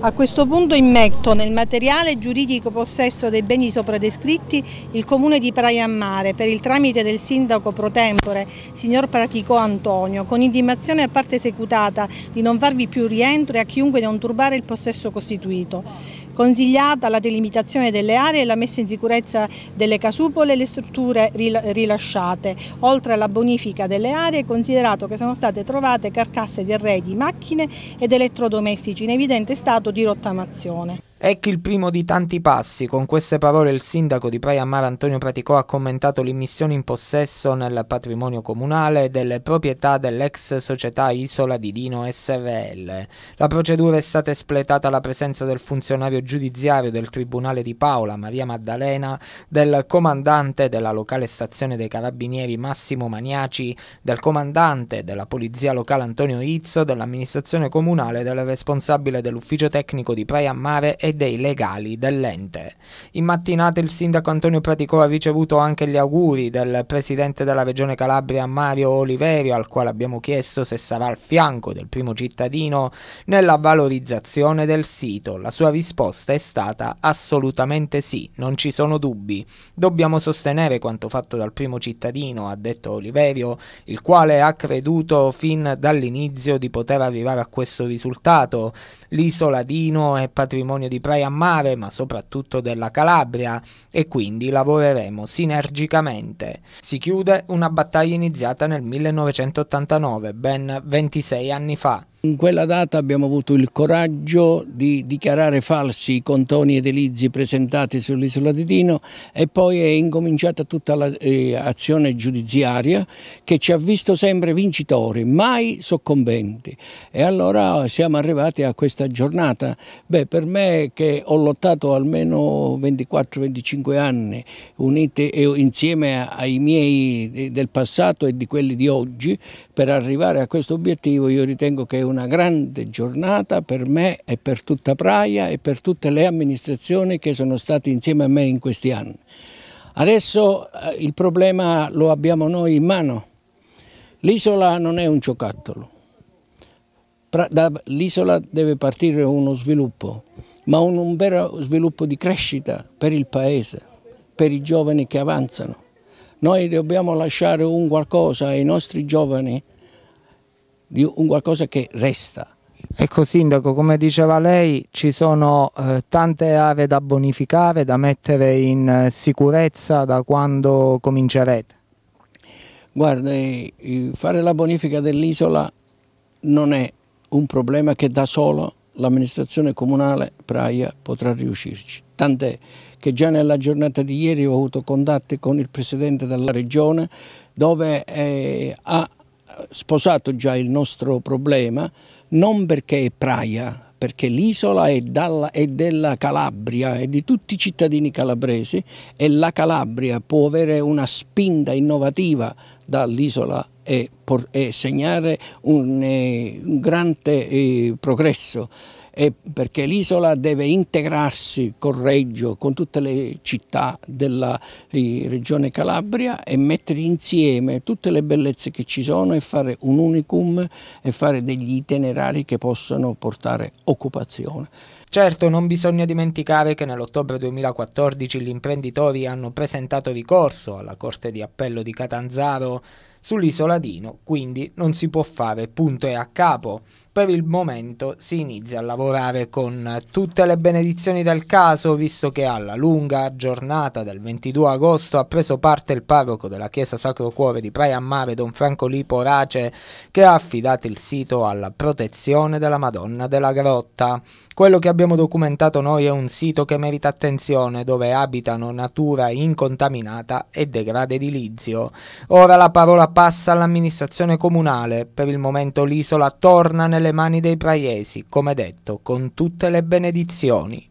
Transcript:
A questo punto immetto nel materiale giuridico possesso dei beni sopra descritti il comune di Mare per il tramite del sindaco pro tempore, signor Praticò Antonio, con intimazione a parte esecutata di non farvi più rientro e a chiunque non turbare il possesso costituito. Consigliata la delimitazione delle aree e la messa in sicurezza delle casupole e le strutture rilasciate, oltre alla bonifica delle aree considerato che sono state trovate carcasse di arredi, macchine ed elettrodomestici in evidente stato di rottamazione. Ecco il primo di tanti passi. Con queste parole il sindaco di Praia Mare Antonio Praticò ha commentato l'immissione in possesso nel patrimonio comunale delle proprietà dell'ex società Isola di Dino SRL. La procedura è stata espletata alla presenza del funzionario giudiziario del Tribunale di Paola, Maria Maddalena, del comandante della locale stazione dei Carabinieri Massimo Maniaci, del comandante della Polizia locale Antonio Izzo, dell'amministrazione comunale, del responsabile dell'ufficio tecnico di Praia Mare e dei legali dell'ente. In mattinata il sindaco Antonio Praticò ha ricevuto anche gli auguri del presidente della regione Calabria Mario Oliverio, al quale abbiamo chiesto se sarà al fianco del primo cittadino nella valorizzazione del sito. La sua risposta è stata assolutamente sì, non ci sono dubbi. Dobbiamo sostenere quanto fatto dal primo cittadino, ha detto Oliverio, il quale ha creduto fin dall'inizio di poter arrivare a questo risultato. L'isola Dino è patrimonio di di Praia Mare, ma soprattutto della Calabria, e quindi lavoreremo sinergicamente. Si chiude una battaglia iniziata nel 1989, ben 26 anni fa. In quella data abbiamo avuto il coraggio di dichiarare falsi i contoni edilizi presentati sull'isola di Dino e poi è incominciata tutta l'azione eh, giudiziaria che ci ha visto sempre vincitori, mai soccombenti. E allora siamo arrivati a questa giornata. Beh, per me che ho lottato almeno 24-25 anni unite, eh, insieme ai miei del passato e di quelli di oggi per arrivare a questo obiettivo, io ritengo che è una grande giornata per me e per tutta Praia e per tutte le amministrazioni che sono state insieme a me in questi anni. Adesso eh, il problema lo abbiamo noi in mano. L'isola non è un giocattolo. Dall'isola deve partire uno sviluppo, ma un, un vero sviluppo di crescita per il paese, per i giovani che avanzano. Noi dobbiamo lasciare un qualcosa ai nostri giovani di un qualcosa che resta. Ecco Sindaco, come diceva lei, ci sono eh, tante aree da bonificare, da mettere in eh, sicurezza da quando comincerete. Guarda, fare la bonifica dell'isola non è un problema che da solo l'amministrazione comunale Praia potrà riuscirci. Tant'è che già nella giornata di ieri ho avuto contatti con il presidente della regione dove eh, ha sposato già il nostro problema, non perché è Praia, perché l'isola è, è, della Calabria e di tutti i cittadini calabresi e la Calabria può avere una spinta innovativa dall'isola e, e, segnare un, eh, un grande eh, progresso perché l'isola deve integrarsi con Reggio, con tutte le città della regione Calabria e mettere insieme tutte le bellezze che ci sono e fare un unicum e fare degli itinerari che possano portare occupazione. Certo, non bisogna dimenticare che nell'ottobre 2014 gli imprenditori hanno presentato ricorso alla Corte di Appello di Catanzaro sull'isola Dino, quindi non si può fare punto e a capo. Per il momento si inizia a lavorare con tutte le benedizioni del caso, visto che alla lunga giornata del 22 agosto ha preso parte il parroco della chiesa Sacro Cuore di Praia Mare, Don Franco Lipo Race, che ha affidato il sito alla protezione della Madonna della Grotta. Quello che abbiamo documentato noi è un sito che merita attenzione, dove abitano natura incontaminata e degrado edilizio. Ora la parola a passa all'amministrazione comunale. Per il momento l'isola torna nelle mani dei praiesi, come detto, con tutte le benedizioni.